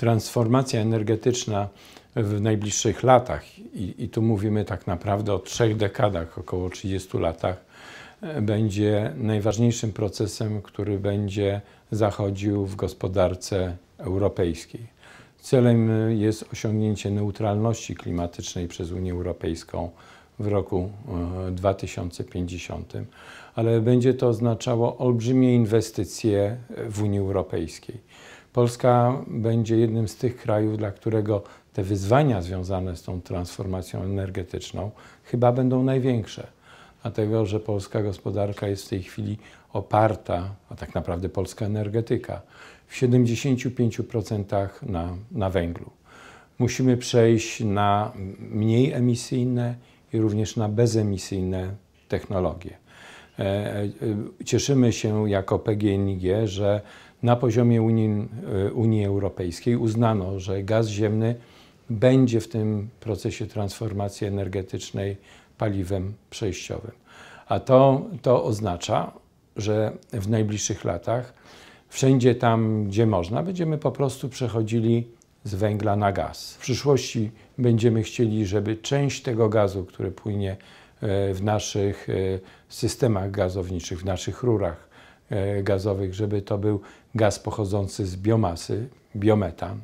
transformacja energetyczna w najbliższych latach, i, i tu mówimy tak naprawdę o trzech dekadach, około 30 latach, e, będzie najważniejszym procesem, który będzie zachodził w gospodarce europejskiej. Celem jest osiągnięcie neutralności klimatycznej przez Unię Europejską w roku 2050, e, ale będzie to oznaczało olbrzymie inwestycje w Unii Europejskiej. Polska będzie jednym z tych krajów, dla którego te wyzwania związane z tą transformacją energetyczną chyba będą największe. Dlatego, że polska gospodarka jest w tej chwili oparta, a tak naprawdę polska energetyka, w 75% na, na węglu. Musimy przejść na mniej emisyjne i również na bezemisyjne technologie. E, e, e, cieszymy się jako PGNiG, że na poziomie Unii, Unii Europejskiej uznano, że gaz ziemny będzie w tym procesie transformacji energetycznej paliwem przejściowym. A to, to oznacza, że w najbliższych latach wszędzie tam, gdzie można, będziemy po prostu przechodzili z węgla na gaz. W przyszłości będziemy chcieli, żeby część tego gazu, który płynie e, w naszych e, systemach gazowniczych, w naszych rurach, E, gazowych, żeby to był gaz pochodzący z biomasy, biometan.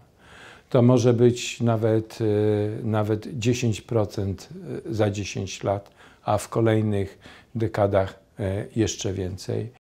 To może być nawet, e, nawet 10% e, za 10 lat, a w kolejnych dekadach jeszcze więcej.